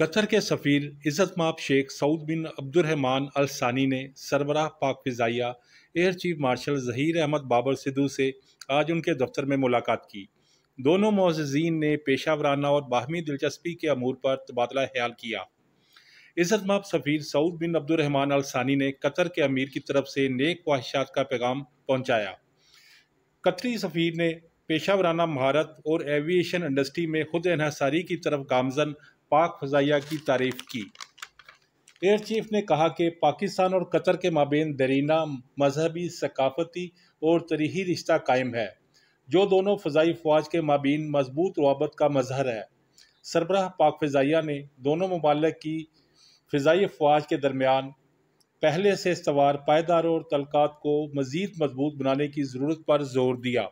Qatar के सफ़ीर इज़्ज़त माप शेख सऊद बिन अब्दुलरहमान अल सानी ने सरबराह पाक फ़िज़ाइया air chief marshal Zaheer Ahmed Babar Sidhu से आज उनके दफ्तर में मुलाकात की दोनों मोजीन ने पेशा वराना और बाहमी दिलचस्पी के अमूर पर तबादला ख्याल किया इज़्ज़त सफ़ीर सऊद बिन अब्दुलरहमान अल सानी ने कतर के अमीर की तरफ से नेक ख्वाहिशात का पैगाम पहुँचाया कतरी सफ़ीर ने पेशा वराना महारत और एविएशन इंडस्ट्री में खुद इन्हसारी की तरफ गामजन पाक फ़जाइया की तारीफ की एयर चीफ ने कहा कि पाकिस्तान और कतर के माबेन दरीना मजहबी सकाफती और तरीही रिश्ता कायम है जो दोनों फ़जाई फ़ौज के माबीन मजबूत रवाबत का मजहर है सरबराह पाक फ़जाइया ने दोनों ममालक की फ़जाई अफवाज के दरमियान पहले से सवार पायदार और तलकात को मज़ीद मजबूत बनाने की ज़रूरत पर जोर दिया